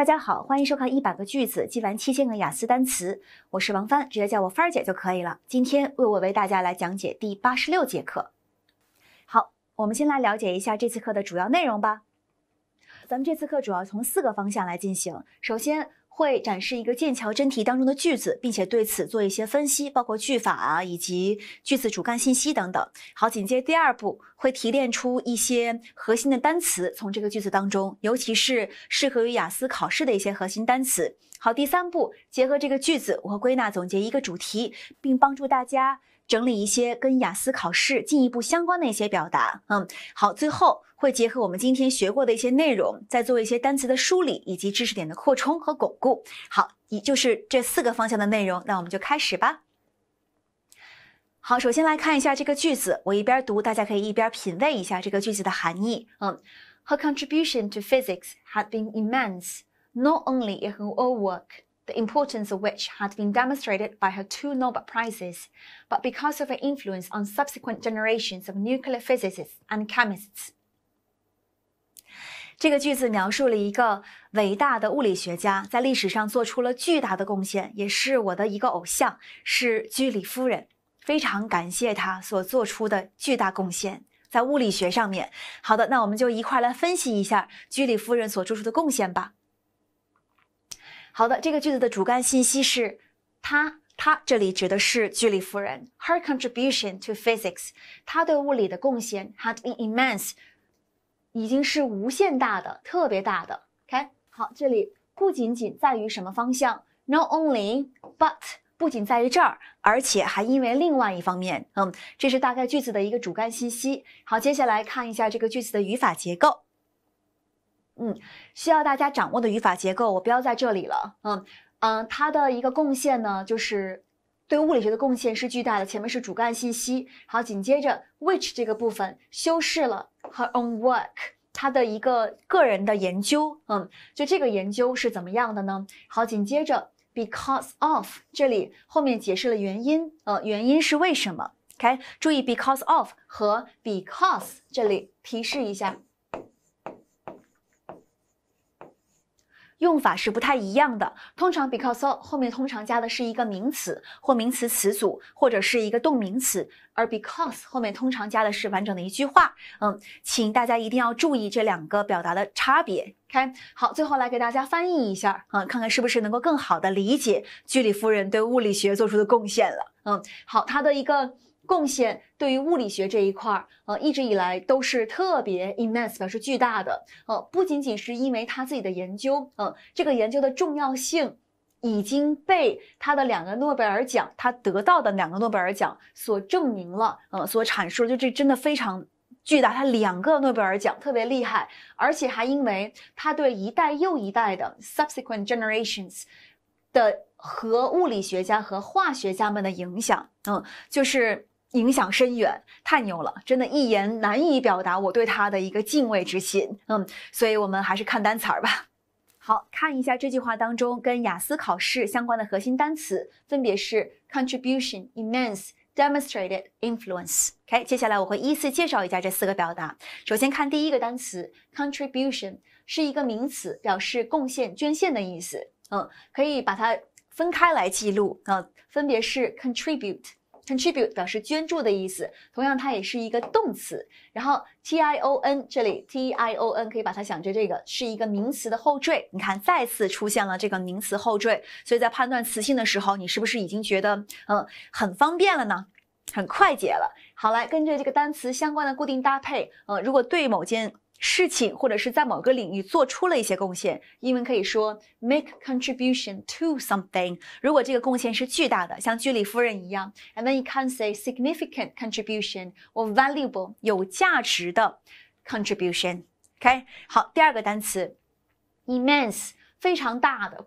大家好，欢迎收看一百个句子记完七千个雅思单词，我是王帆，直接叫我帆儿姐就可以了。今天为我为大家来讲解第八十六节课。好，我们先来了解一下这次课的主要内容吧。咱们这次课主要从四个方向来进行，首先。会展示一个剑桥真题当中的句子，并且对此做一些分析，包括句法啊，以及句子主干信息等等。好，紧接第二步会提炼出一些核心的单词，从这个句子当中，尤其是适合于雅思考试的一些核心单词。好，第三步结合这个句子，我归纳总结一个主题，并帮助大家。整理一些跟雅思考试进一步相关的一些表达，嗯，好，最后会结合我们今天学过的一些内容，再做一些单词的梳理以及知识点的扩充和巩固。好，也就是这四个方向的内容，那我们就开始吧。好，首先来看一下这个句子，我一边读，大家可以一边品味一下这个句子的含义。嗯，Her contribution to physics had been immense, not only in her all work. Importance of which had been demonstrated by her two Nobel prizes, but because of her influence on subsequent generations of nuclear physicists and chemists。这个句子描述了一个伟大的物理学家在历史上做出了巨大的贡献，也是我的一个偶像，是居里夫人。非常感谢她所做出的巨大贡献，在物理学上面。好的，那我们就一块来分析一下居里夫人所做出的贡献吧。好的，这个句子的主干信息是，她，她这里指的是居里夫人，her contribution to physics，她对物理的贡献 had been immense，已经是无限大的，特别大的。OK，好，这里不仅仅在于什么方向，not only but 不仅在于这儿，而且还因为另外一方面，嗯，这是大概句子的一个主干信息。好，接下来看一下这个句子的语法结构。嗯，需要大家掌握的语法结构我标在这里了。嗯嗯，它的一个贡献呢，就是对物理学的贡献是巨大的。前面是主干信息，好，紧接着 which 这个部分修饰了 her own work，它的一个个人的研究。嗯，就这个研究是怎么样的呢？好，紧接着 because of 这里后面解释了原因。呃，原因是为什么？OK，注意 because of 和 because 这里提示一下。用法是不太一样的，通常 because of 后面通常加的是一个名词或名词词组，或者是一个动名词，而 because 后面通常加的是完整的一句话。嗯，请大家一定要注意这两个表达的差别。OK，好，最后来给大家翻译一下啊，看看是不是能够更好的理解居里夫人对物理学做出的贡献了。嗯，好，她的一个。贡献对于物理学这一块儿，呃，一直以来都是特别 immense，表示巨大的。呃，不仅仅是因为他自己的研究，嗯，这个研究的重要性已经被他的两个诺贝尔奖，他得到的两个诺贝尔奖所证明了，嗯，所阐述，就这真的非常巨大。他两个诺贝尔奖特别厉害，而且还因为他对一代又一代的 subsequent generations 的核物理学家和化学家们的影响，嗯，就是。影响深远，太牛了！真的一言难以表达我对他的一个敬畏之心。嗯，所以我们还是看单词儿吧。好，看一下这句话当中跟雅思考试相关的核心单词，分别是 contribution、immense、demonstrated、influence。OK，接下来我会依次介绍一下这四个表达。首先看第一个单词 contribution，是一个名词，表示贡献、捐献的意思。嗯，可以把它分开来记录。嗯，分别是 contribute。Contribute 表示捐助的意思，同样它也是一个动词。然后 t i o n 这里 t i o n 可以把它想成这个是一个名词的后缀。你看，再次出现了这个名词后缀，所以在判断词性的时候，你是不是已经觉得嗯很方便了呢？很快捷了。好，来跟着这个单词相关的固定搭配，嗯，如果对某件事情或者是在某个领域做出了一些贡献，英文可以说 make contribution to something。如果这个贡献是巨大的，像居里夫人一样，and then you can say significant contribution or valuable 有价值的 contribution。OK，好，第二个单词 immense，非常大的。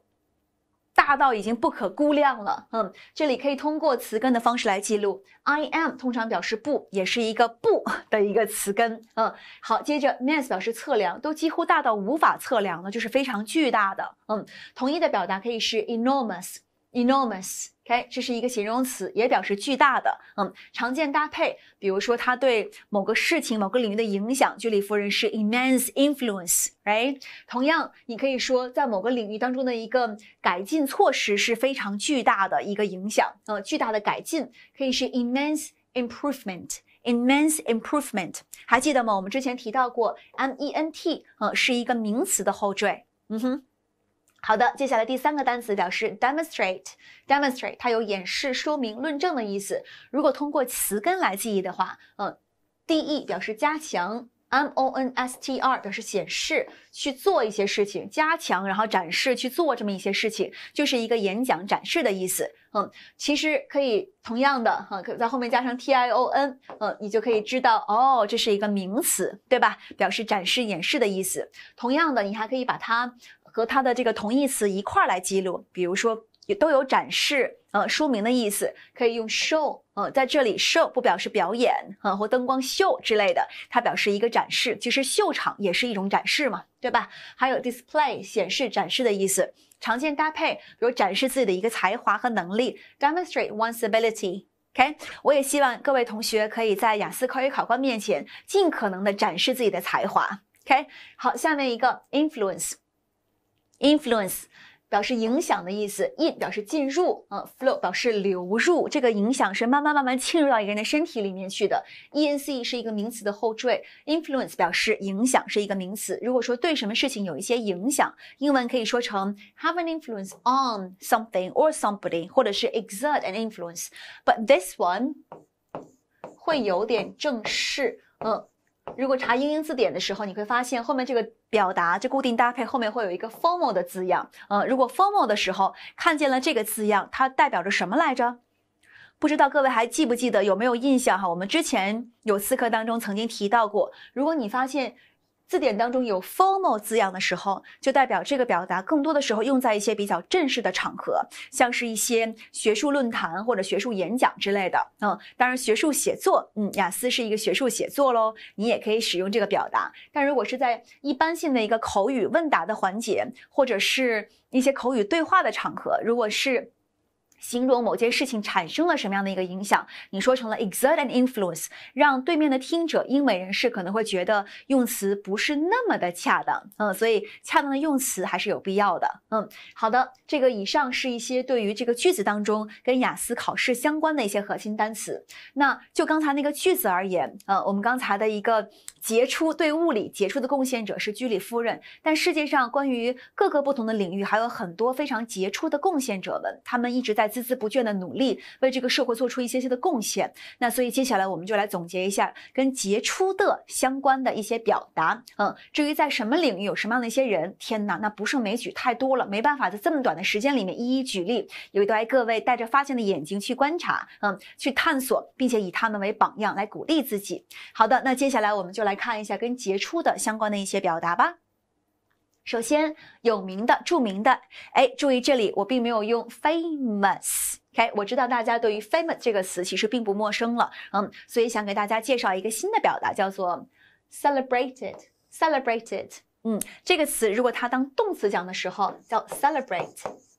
大到已经不可估量了，嗯，这里可以通过词根的方式来记录。I am 通常表示不，也是一个不 的一个词根，嗯，好，接着 m e s s 表示测量，都几乎大到无法测量了，就是非常巨大的，嗯，同一的表达可以是 enormous，enormous。OK，这是一个形容词，也表示巨大的。嗯，常见搭配，比如说它对某个事情、某个领域的影响，居里夫人是 immense influence，right？同样，你可以说在某个领域当中的一个改进措施是非常巨大的一个影响，呃，巨大的改进可以是 immense improvement，immense improvement，还记得吗？我们之前提到过 m-e-n-t 呃，是一个名词的后缀，嗯哼。好的，接下来第三个单词表示 demonstrate，demonstrate 它有演示、说明、论证的意思。如果通过词根来记忆的话，嗯，D E 表示加强，M O N S T R 表示显示，去做一些事情，加强然后展示去做这么一些事情，就是一个演讲展示的意思。嗯，其实可以同样的哈，可在后面加上 T I O N，嗯，你就可以知道哦，这是一个名词，对吧？表示展示、演示的意思。同样的，你还可以把它。和它的这个同义词一块儿来记录，比如说也都有展示，呃，说明的意思可以用 show，嗯，在这里 show 不表示表演，嗯，或灯光秀之类的，它表示一个展示，其实秀场也是一种展示嘛，对吧？还有 display 显示展示的意思，常见搭配比如展示自己的一个才华和能力，demonstrate one's ability。OK，我也希望各位同学可以在雅思口语考官面前尽可能的展示自己的才华。OK，好，下面一个 influence。Influence 表示影响的意思，in 表示进入，嗯，flow 表示流入。这个影响是慢慢慢慢浸入到一个人的身体里面去的。e-n-c 是一个名词的后缀，influence 表示影响是一个名词。如果说对什么事情有一些影响，英文可以说成 have an influence on something or somebody，或者是 exert an influence。But this one 会有点正式，嗯。如果查英英字典的时候，你会发现后面这个表达这固定搭配后面会有一个 formal 的字样，嗯，如果 formal 的时候看见了这个字样，它代表着什么来着？不知道各位还记不记得有没有印象哈？我们之前有四课当中曾经提到过，如果你发现。字典当中有 formal 字样的时候，就代表这个表达更多的时候用在一些比较正式的场合，像是一些学术论坛或者学术演讲之类的。嗯，当然学术写作，嗯，雅思是一个学术写作喽，你也可以使用这个表达。但如果是在一般性的一个口语问答的环节，或者是一些口语对话的场合，如果是。形容某件事情产生了什么样的一个影响，你说成了 exert an influence，让对面的听者英美人士可能会觉得用词不是那么的恰当，嗯，所以恰当的用词还是有必要的，嗯，好的，这个以上是一些对于这个句子当中跟雅思考试相关的一些核心单词，那就刚才那个句子而言，呃，我们刚才的一个杰出对物理杰出的贡献者是居里夫人，但世界上关于各个不同的领域还有很多非常杰出的贡献者们，他们一直在。孜孜不倦的努力，为这个社会做出一些些的贡献。那所以接下来我们就来总结一下跟杰出的相关的一些表达。嗯，至于在什么领域有什么样的一些人，天哪，那不胜枚举，太多了，没办法在这么短的时间里面一一举例。有在各位带着发现的眼睛去观察，嗯，去探索，并且以他们为榜样来鼓励自己。好的，那接下来我们就来看一下跟杰出的相关的一些表达吧。首先，有名的、著名的，哎，注意这里，我并没有用 famous，OK，我知道大家对于 famous 这个词其实并不陌生了，嗯，所以想给大家介绍一个新的表达，叫做 celebrated，celebrated，嗯，这个词如果它当动词讲的时候，叫 celebrate。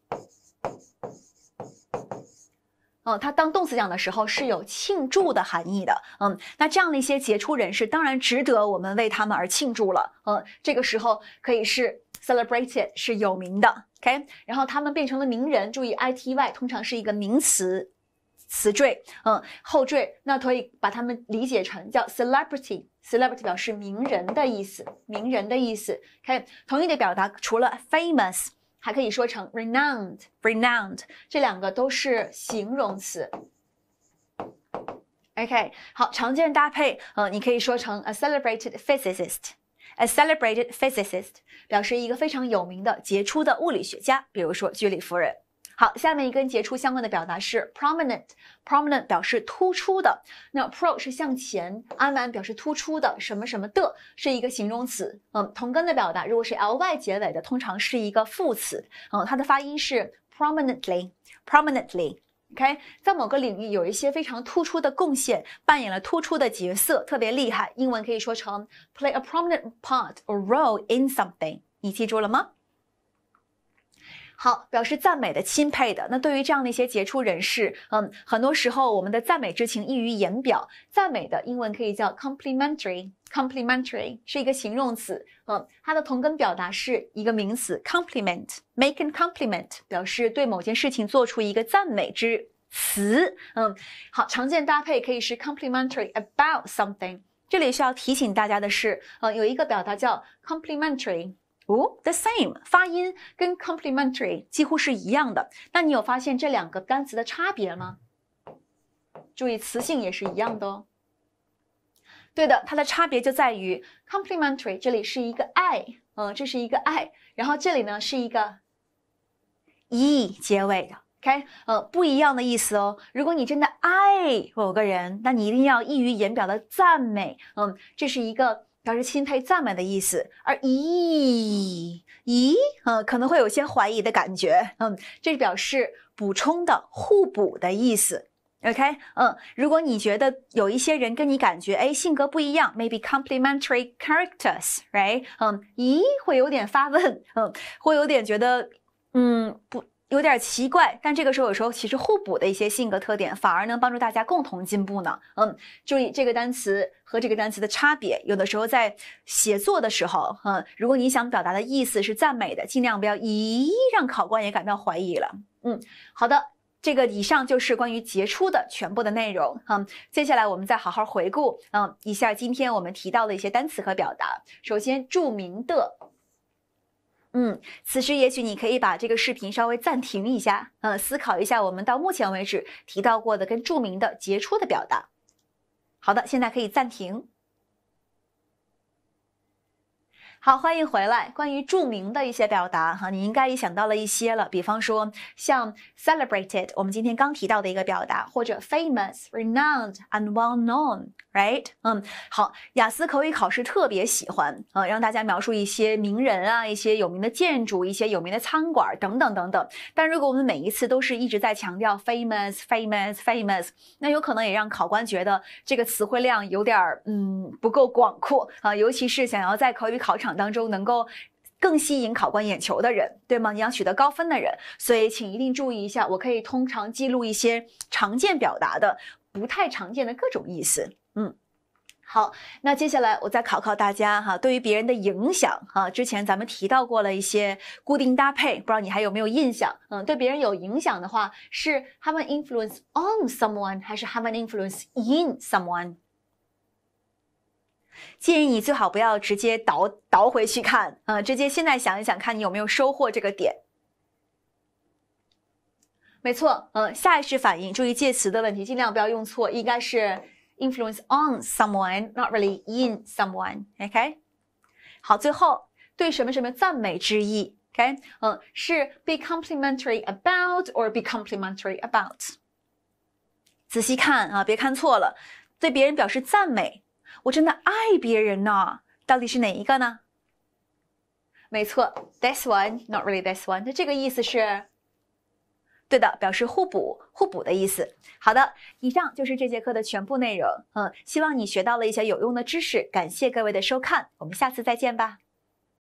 嗯，它当动词讲的时候是有庆祝的含义的。嗯，那这样的一些杰出人士，当然值得我们为他们而庆祝了。嗯，这个时候可以是 celebrated 是有名的。OK，然后他们变成了名人。注意，I T Y 通常是一个名词词缀，嗯，后缀，那可以把他们理解成叫 celebrity。celebrity 表示名人的意思，名人的意思。OK，同意的表达除了 famous。还可以说成 renowned，renowned，这两个都是形容词。OK，好，常见搭配，嗯，你可以说成 a celebrated physicist，a celebrated physicist，表示一个非常有名的、杰出的物理学家，比如说居里夫人。好，下面一根杰出相关的表达是 prominent，prominent 表示突出的。那 pro 是向前 i m a 表示突出的，什么什么的是一个形容词。嗯，同根的表达，如果是 ly 结尾的，通常是一个副词。嗯，它的发音是 prominently，prominently。OK，在某个领域有一些非常突出的贡献，扮演了突出的角色，特别厉害。英文可以说成 play a prominent part or role in something。你记住了吗？好，表示赞美的、钦佩的。那对于这样的一些杰出人士，嗯，很多时候我们的赞美之情溢于言表。赞美的英文可以叫 complimentary，complimentary 是一个形容词，嗯，它的同根表达是一个名词 compliment，make a compliment 表示对某件事情做出一个赞美之词。嗯，好，常见搭配可以是 complimentary about something。这里需要提醒大家的是，呃，有一个表达叫 complimentary。哦，the same 发音跟 complementary 几乎是一样的。那你有发现这两个单词的差别吗？注意词性也是一样的哦。对的，它的差别就在于 complementary 这里是一个 i，嗯，这是一个 i，然后这里呢是一个 e 结尾的，OK，呃，不一样的意思哦。如果你真的爱某个人，那你一定要溢于言表的赞美，嗯，这是一个。表示钦佩、赞美的意思，而咦咦，嗯，可能会有些怀疑的感觉，嗯，这是表示补充的、互补的意思，OK，嗯，如果你觉得有一些人跟你感觉，哎，性格不一样，maybe complementary characters，right？嗯，咦，会有点发问，嗯，会有点觉得，嗯，不。有点奇怪，但这个时候有时候其实互补的一些性格特点反而能帮助大家共同进步呢。嗯，注意这个单词和这个单词的差别，有的时候在写作的时候，嗯，如果你想表达的意思是赞美的，尽量不要咦，让考官也感到怀疑了。嗯，好的，这个以上就是关于杰出的全部的内容嗯，接下来我们再好好回顾嗯一下今天我们提到的一些单词和表达。首先，著名的。嗯，此时也许你可以把这个视频稍微暂停一下，呃，思考一下我们到目前为止提到过的跟著名的、杰出的表达。好的，现在可以暂停。好，欢迎回来。关于著名的一些表达，哈，你应该也想到了一些了。比方说，像 celebrated，我们今天刚提到的一个表达，或者 famous，renowned and well known，right？嗯，好，雅思口语考试特别喜欢啊，让大家描述一些名人啊，一些有名的建筑，一些有名的餐馆等等等等。但如果我们每一次都是一直在强调 famous，famous，famous，那有可能也让考官觉得这个词汇量有点儿嗯不够广阔啊，尤其是想要在口语考场。当中能够更吸引考官眼球的人，对吗？你要取得高分的人，所以请一定注意一下。我可以通常记录一些常见表达的不太常见的各种意思。嗯，好，那接下来我再考考大家哈，对于别人的影响哈，之前咱们提到过了一些固定搭配，不知道你还有没有印象？嗯，对别人有影响的话，是 have an influence on someone 还是 have an influence in someone？建议你最好不要直接倒倒回去看，呃，直接现在想一想，看你有没有收获这个点。没错，嗯，下意识反应，注意介词的问题，尽量不要用错，应该是 influence on someone，not really in someone。OK，好，最后对什么什么赞美之意，OK，嗯，是 be complimentary about or be complimentary about。仔细看啊，别看错了，对别人表示赞美。我真的爱别人呢，到底是哪一个呢？没错，this one not really this one。那这个意思是，对的，表示互补、互补的意思。好的，以上就是这节课的全部内容。嗯，希望你学到了一些有用的知识。感谢各位的收看，我们下次再见吧。